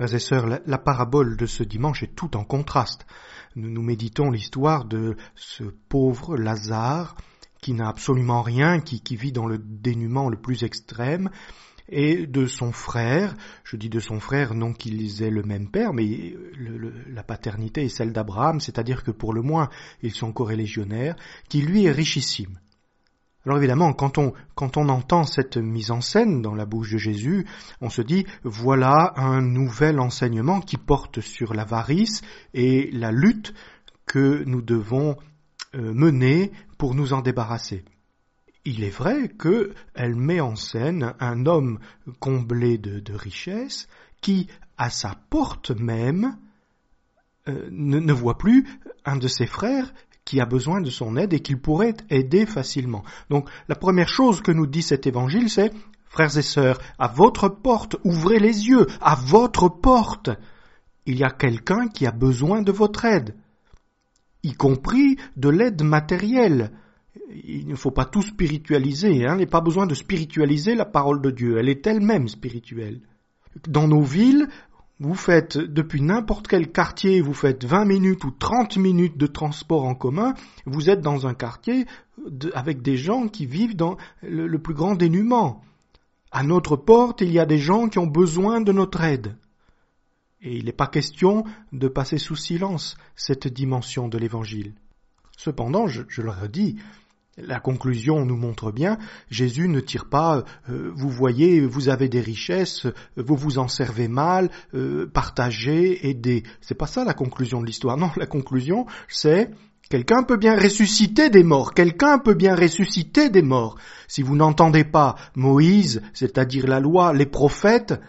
Frères et sœurs, la, parabole de ce dimanche est tout en contraste. Nous, nous méditons l'histoire de ce pauvre Lazare qui n'a absolument rien, qui, vit dans le dénuement le plus extrême, et de son frère, je dis de son frère non qu'ils aient le même père, mais la paternité est celle d'Abraham, c'est-à-dire que pour le moins ils sont corrélégionnaires, qui lui est richissime. Alors évidemment, quand on, quand on entend cette mise en scène dans la bouche de Jésus, on se dit, voilà un nouvel enseignement qui porte sur l'avarice et la lutte que nous devons euh, mener pour nous en débarrasser. Il est vrai qu'elle met en scène un homme comblé de, richesses qui, à sa porte même, euh, ne voit plus un de ses frères qui a besoin de son aide et qu'il pourrait aider facilement. Donc la première chose que nous dit cet évangile, c'est Frères et sœurs, à votre porte, ouvrez les yeux, à votre porte. Il y a quelqu'un qui a besoin de votre aide, y compris de l'aide matérielle. Il ne faut pas tout spiritualiser, hein, il n'est pas besoin de spiritualiser la parole de Dieu, elle est elle-même spirituelle. Dans nos villes, vous faites depuis n'importe quel quartier, vous faites 20 minutes ou 30 minutes de transport en commun, vous êtes dans un quartier avec des gens qui vivent dans le, plus grand dénuement. À notre porte, il y a des gens qui ont besoin de notre aide. Et il n'est pas question de passer sous silence cette dimension de l'Évangile. Cependant, je le redis, la conclusion nous montre bien, Jésus ne tire pas euh, vous voyez, vous avez des richesses, vous vous en servez mal, euh, partagez, aidez. C'est pas ça la conclusion de l'histoire. Non, la conclusion, c'est Quelqu'un peut bien ressusciter des morts, quelqu'un peut bien ressusciter des morts. Si vous n'entendez pas Moïse, c'est-à-dire la loi, les prophètes,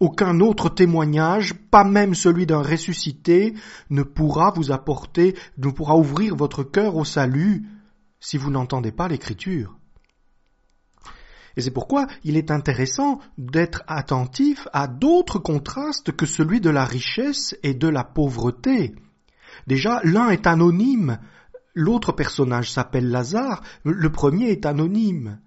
aucun autre témoignage, pas même celui d'un ressuscité, ne pourra vous apporter, ne pourra ouvrir votre cœur au salut si vous n'entendez pas l'écriture. Et c'est pourquoi il est intéressant d'être attentif à d'autres contrastes que celui de la richesse et de la pauvreté. Déjà, l'un est anonyme, l'autre personnage s'appelle Lazare, le premier est anonyme.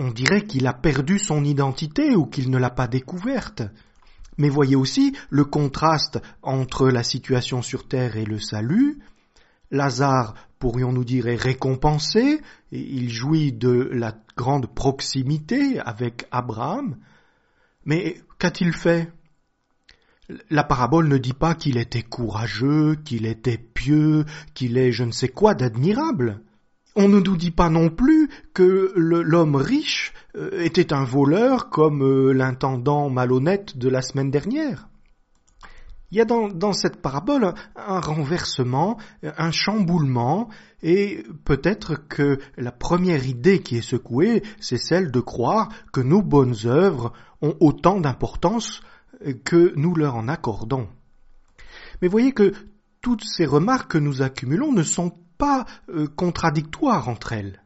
On dirait qu'il a perdu son identité ou qu'il ne l'a pas découverte. Mais voyez aussi le contraste entre la situation sur terre et le salut, Lazare, pourrions-nous dire, est récompensé, et il jouit de la grande proximité avec Abraham, mais qu'a-t-il fait La parabole ne dit pas qu'il était courageux, qu'il était pieux, qu'il est je ne sais quoi d'admirable. On ne nous dit pas non plus que l'homme riche euh, était un voleur comme euh, l'intendant malhonnête de la semaine dernière. Il y a dans, cette parabole un renversement, un chamboulement, et peut-être que la première idée qui est secouée, c'est celle de croire que nos bonnes œuvres ont autant d'importance que nous leur en accordons. Mais voyez que toutes ces remarques que nous accumulons ne sont pas euh, contradictoires entre elles.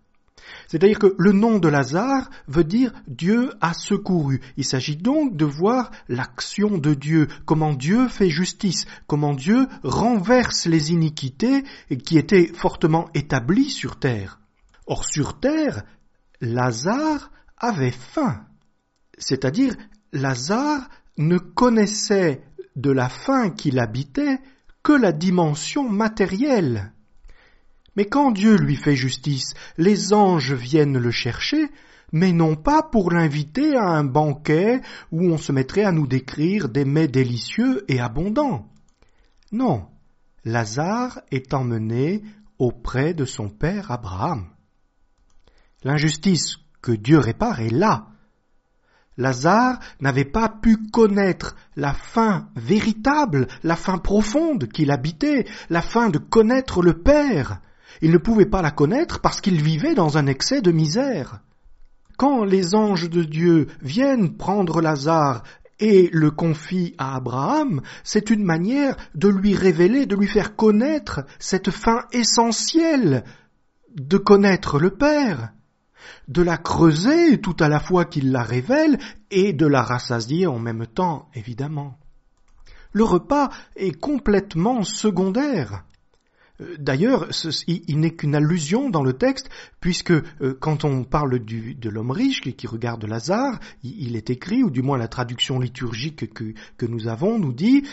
C'est-à-dire que le nom de Lazare veut dire Dieu a secouru. Il s'agit donc de voir l'action de Dieu, comment Dieu fait justice, comment Dieu renverse les iniquités qui étaient fortement établies sur terre. Or sur terre, Lazare avait faim. C'est-à-dire Lazare ne connaissait de la faim qu'il habitait que la dimension matérielle. Mais quand Dieu lui fait justice, les anges viennent le chercher, mais non pas pour l'inviter à un banquet où on se mettrait à nous décrire des mets délicieux et abondants. Non, Lazare est emmené auprès de son père Abraham. L'injustice que Dieu répare est là. Lazare n'avait pas pu connaître la fin véritable, la fin profonde qu'il habitait, la fin de connaître le Père. Il ne pouvait pas la connaître parce qu'il vivait dans un excès de misère. Quand les anges de Dieu viennent prendre Lazare et le confient à Abraham, c'est une manière de lui révéler, de lui faire connaître cette fin essentielle de connaître le Père, de la creuser tout à la fois qu'il la révèle et de la rassasier en même temps, évidemment. Le repas est complètement secondaire. D'ailleurs, il, n'est qu'une allusion dans le texte, puisque euh, quand on parle de l'homme riche qui, regarde Lazare, il, est écrit, ou du moins la traduction liturgique que nous avons nous dit,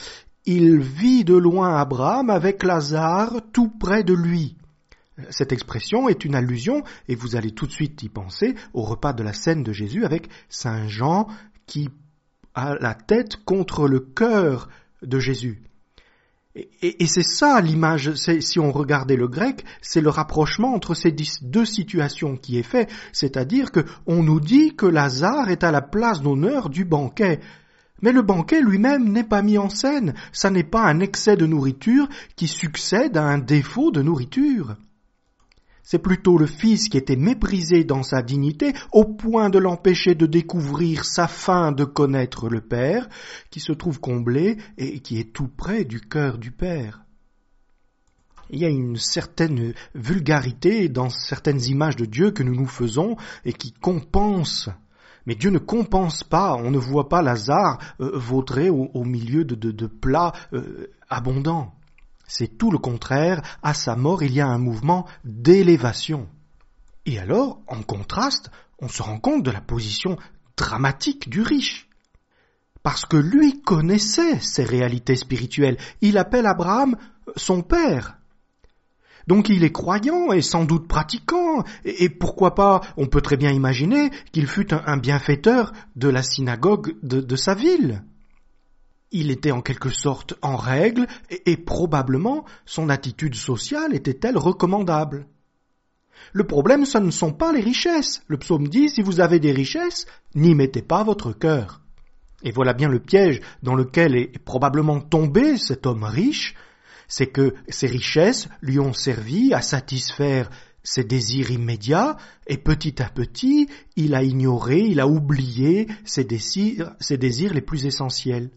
il vit de loin Abraham avec Lazare tout près de lui. Euh, cette expression est une allusion, et vous allez tout de suite y penser, au repas de la scène de Jésus avec Saint Jean qui a la tête contre le cœur de Jésus. Et, c'est ça l'image, si on regardait le grec, c'est le rapprochement entre ces deux situations qui est fait, c'est-à-dire que on nous dit que Lazare est à la place d'honneur du banquet. Mais le banquet lui-même n'est pas mis en scène, ça n'est pas un excès de nourriture qui succède à un défaut de nourriture. C'est plutôt le fils qui était méprisé dans sa dignité au point de l'empêcher de découvrir sa fin de connaître le Père, qui se trouve comblé et qui est tout près du cœur du Père. Il y a une certaine vulgarité dans certaines images de Dieu que nous nous faisons et qui compense mais Dieu ne compense pas, on ne voit pas Lazare euh, vaudrer au, milieu de, plats euh, abondants. C'est tout le contraire, à sa mort il y a un mouvement d'élévation. Et alors, en contraste, on se rend compte de la position dramatique du riche. Parce que lui connaissait ses réalités spirituelles, il appelle Abraham euh, son père. Donc il est croyant et sans doute pratiquant, et, pourquoi pas, on peut très bien imaginer qu'il fut un, bienfaiteur de la synagogue de sa ville. Il était en quelque sorte en règle et, probablement son attitude sociale était-elle recommandable. Le problème, ce ne sont pas les richesses. Le psaume dit, si vous avez des richesses, n'y mettez pas votre cœur. Et voilà bien le piège dans lequel est probablement tombé cet homme riche, c'est que ses richesses lui ont servi à satisfaire ses désirs immédiats, et petit à petit, il a ignoré, il a oublié ses désirs, ses désirs les plus essentiels.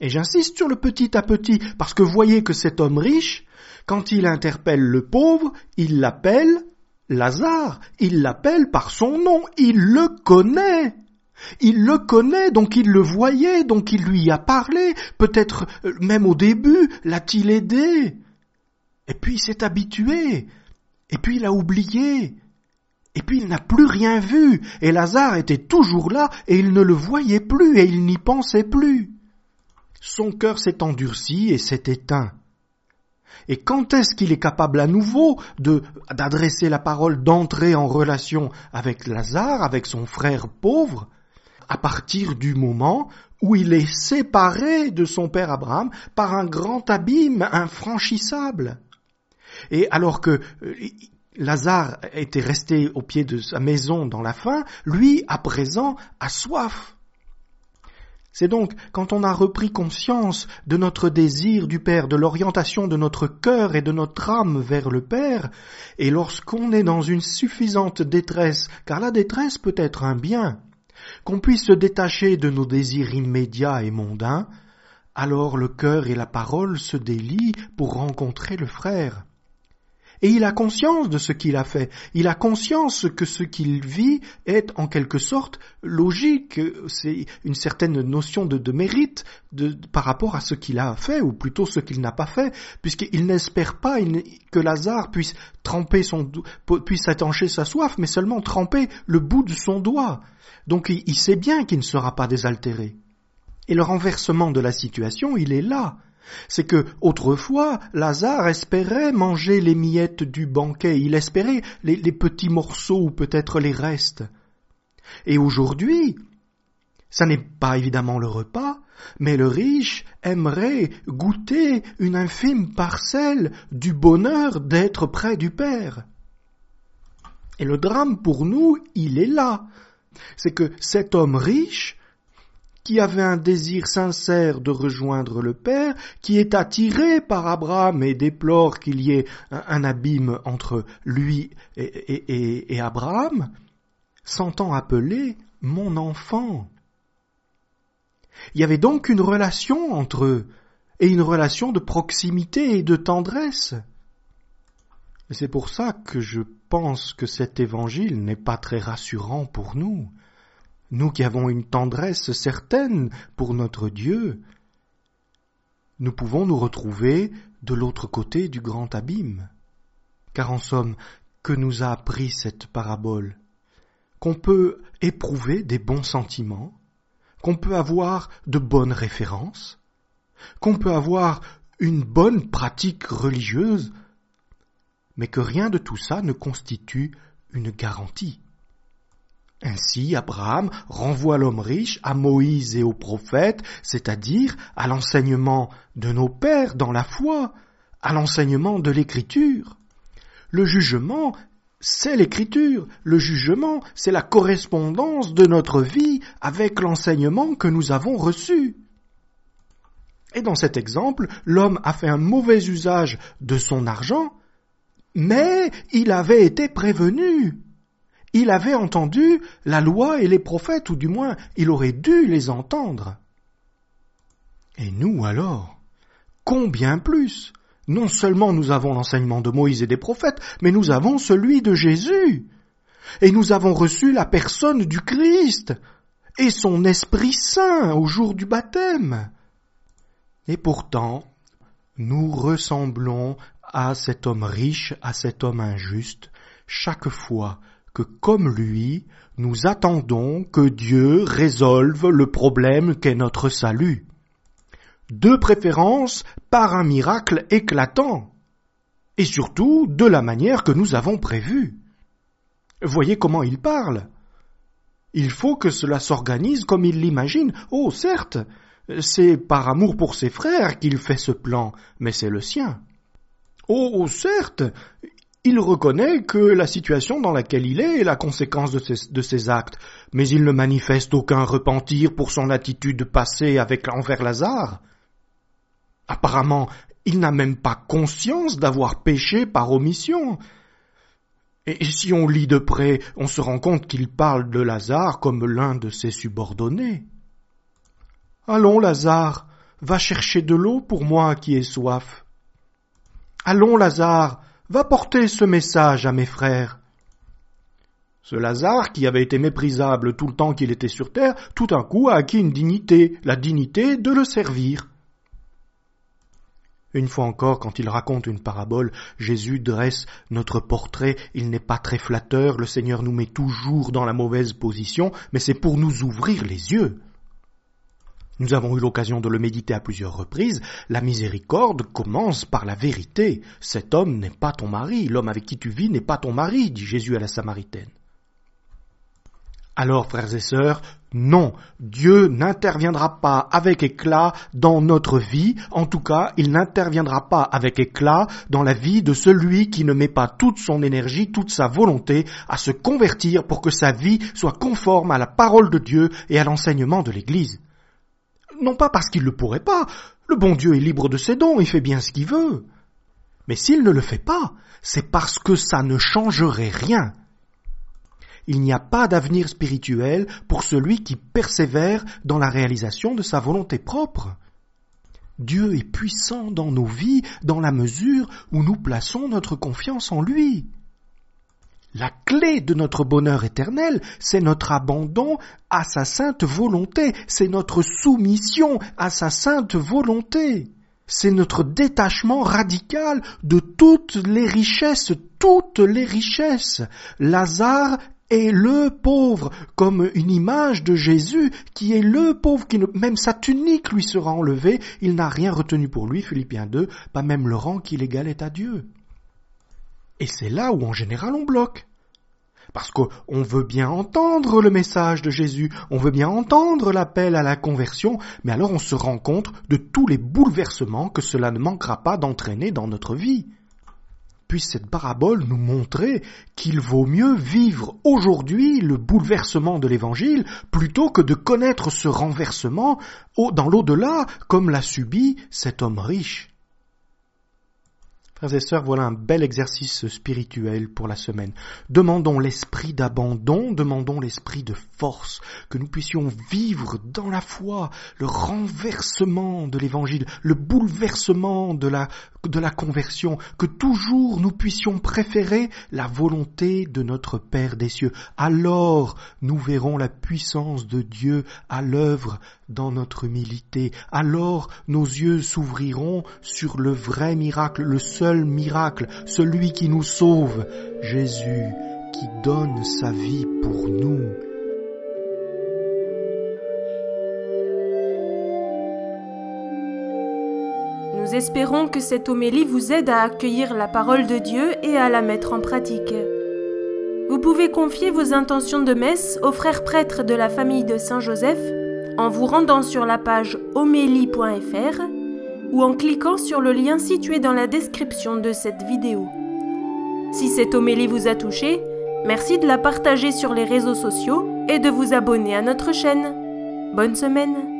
Et j'insiste sur le petit à petit, parce que voyez que cet homme riche, quand il interpelle le pauvre, il l'appelle Lazare, il l'appelle par son nom, il le connaît. Il le connaît, donc il le voyait, donc il lui a parlé, peut-être euh, même au début l'a-t-il aidé. Et puis il s'est habitué, et puis il a oublié, et puis il n'a plus rien vu, et Lazare était toujours là, et il ne le voyait plus, et il n'y pensait plus son cœur s'est endurci et s'est éteint. Et quand est-ce qu'il est capable à nouveau de, d'adresser la parole, d'entrer en relation avec Lazare, avec son frère pauvre, à partir du moment où il est séparé de son père Abraham par un grand abîme infranchissable. Et alors que euh, Lazare était resté au pied de sa maison dans la faim, lui, à présent, a soif. C'est donc quand on a repris conscience de notre désir du Père, de l'orientation de notre cœur et de notre âme vers le Père, et lorsqu'on est dans une suffisante détresse, car la détresse peut être un bien, qu'on puisse se détacher de nos désirs immédiats et mondains, alors le cœur et la parole se délient pour rencontrer le frère. Et il a conscience de ce qu'il a fait. Il a conscience que ce qu'il vit est en quelque sorte logique. C'est une certaine notion de, mérite par rapport à ce qu'il a fait, ou plutôt ce qu'il n'a pas fait, puisqu'il n'espère pas que Lazare puisse tremper son, puisse attancher sa soif, mais seulement tremper le bout de son doigt. Donc il sait bien qu'il ne sera pas désaltéré. Et le renversement de la situation, il est là. C'est que, autrefois, Lazare espérait manger les miettes du banquet, il espérait les, les petits morceaux ou peut-être les restes. Et aujourd'hui, ça n'est pas évidemment le repas, mais le riche aimerait goûter une infime parcelle du bonheur d'être près du Père. Et le drame pour nous, il est là. C'est que cet homme riche qui avait un désir sincère de rejoindre le Père, qui est attiré par Abraham et déplore qu'il y ait un, abîme entre lui et, et Abraham, s'entend appeler mon enfant. Il y avait donc une relation entre eux, et une relation de proximité et de tendresse. C'est pour ça que je pense que cet évangile n'est pas très rassurant pour nous nous qui avons une tendresse certaine pour notre Dieu, nous pouvons nous retrouver de l'autre côté du grand abîme. Car en somme, que nous a appris cette parabole Qu'on peut éprouver des bons sentiments, qu'on peut avoir de bonnes références, qu'on peut avoir une bonne pratique religieuse, mais que rien de tout ça ne constitue une garantie. Ainsi, Abraham renvoie l'homme riche à Moïse et aux prophètes, c'est-à-dire à, l'enseignement de nos pères dans la foi, à l'enseignement de l'écriture. Le jugement, c'est l'écriture. Le jugement, c'est la correspondance de notre vie avec l'enseignement que nous avons reçu. Et dans cet exemple, l'homme a fait un mauvais usage de son argent, mais il avait été prévenu il avait entendu la loi et les prophètes, ou du moins il aurait dû les entendre. Et nous alors, combien plus Non seulement nous avons l'enseignement de Moïse et des prophètes, mais nous avons celui de Jésus. Et nous avons reçu la personne du Christ et son Esprit Saint au jour du baptême. Et pourtant, nous ressemblons à cet homme riche, à cet homme injuste, chaque fois que comme lui, nous attendons que Dieu résolve le problème qu'est notre salut. De préférence par un miracle éclatant, et surtout de la manière que nous avons prévue. Voyez comment il parle. Il faut que cela s'organise comme il l'imagine. Oh, certes, c'est par amour pour ses frères qu'il fait ce plan, mais c'est le sien. Oh, certes, il reconnaît que la situation dans laquelle il est est la conséquence de ses, actes, mais il ne manifeste aucun repentir pour son attitude passée avec envers Lazare. Apparemment, il n'a même pas conscience d'avoir péché par omission. Et si on lit de près, on se rend compte qu'il parle de Lazare comme l'un de ses subordonnés. Allons, Lazare, va chercher de l'eau pour moi qui ai soif. Allons, Lazare, Va porter ce message à mes frères. Ce Lazare, qui avait été méprisable tout le temps qu'il était sur terre, tout à coup a acquis une dignité, la dignité de le servir. Une fois encore, quand il raconte une parabole, Jésus dresse notre portrait, il n'est pas très flatteur, le Seigneur nous met toujours dans la mauvaise position, mais c'est pour nous ouvrir les yeux. Nous avons eu l'occasion de le méditer à plusieurs reprises. La miséricorde commence par la vérité. Cet homme n'est pas ton mari, l'homme avec qui tu vis n'est pas ton mari, dit Jésus à la Samaritaine. Alors, frères et sœurs, non, Dieu n'interviendra pas avec éclat dans notre vie, en tout cas, il n'interviendra pas avec éclat dans la vie de celui qui ne met pas toute son énergie, toute sa volonté à se convertir pour que sa vie soit conforme à la parole de Dieu et à l'enseignement de l'Église non pas parce qu'il ne le pourrait pas, le bon Dieu est libre de ses dons, il fait bien ce qu'il veut. Mais s'il ne le fait pas, c'est parce que ça ne changerait rien. Il n'y a pas d'avenir spirituel pour celui qui persévère dans la réalisation de sa volonté propre. Dieu est puissant dans nos vies dans la mesure où nous plaçons notre confiance en lui. La clé de notre bonheur éternel, c'est notre abandon à sa sainte volonté, c'est notre soumission à sa sainte volonté, c'est notre détachement radical de toutes les richesses, toutes les richesses. Lazare est le pauvre, comme une image de Jésus qui est le pauvre, qui même sa tunique lui sera enlevée, il n'a rien retenu pour lui, Philippiens 2, pas même le rang qu'il égalait à Dieu. Et c'est là où en général on bloque. Parce qu'on veut bien entendre le message de Jésus, on veut bien entendre l'appel à la conversion, mais alors on se rend compte de tous les bouleversements que cela ne manquera pas d'entraîner dans notre vie. Puisse cette parabole nous montrer qu'il vaut mieux vivre aujourd'hui le bouleversement de l'Évangile plutôt que de connaître ce renversement dans l'au-delà comme l'a subi cet homme riche. Frères et sœurs, voilà un bel exercice spirituel pour la semaine. Demandons l'esprit d'abandon, demandons l'esprit de force, que nous puissions vivre dans la foi le renversement de l'évangile, le bouleversement de la, de la conversion, que toujours nous puissions préférer la volonté de notre Père des cieux. Alors nous verrons la puissance de Dieu à l'œuvre dans notre humilité. Alors nos yeux s'ouvriront sur le vrai miracle, le seul miracle, celui qui nous sauve, Jésus qui donne sa vie pour nous. Nous espérons que cette homélie vous aide à accueillir la parole de Dieu et à la mettre en pratique. Vous pouvez confier vos intentions de messe aux frères prêtres de la famille de Saint-Joseph en vous rendant sur la page homélie.fr ou en cliquant sur le lien situé dans la description de cette vidéo. Si cette homélie vous a touché, merci de la partager sur les réseaux sociaux et de vous abonner à notre chaîne. Bonne semaine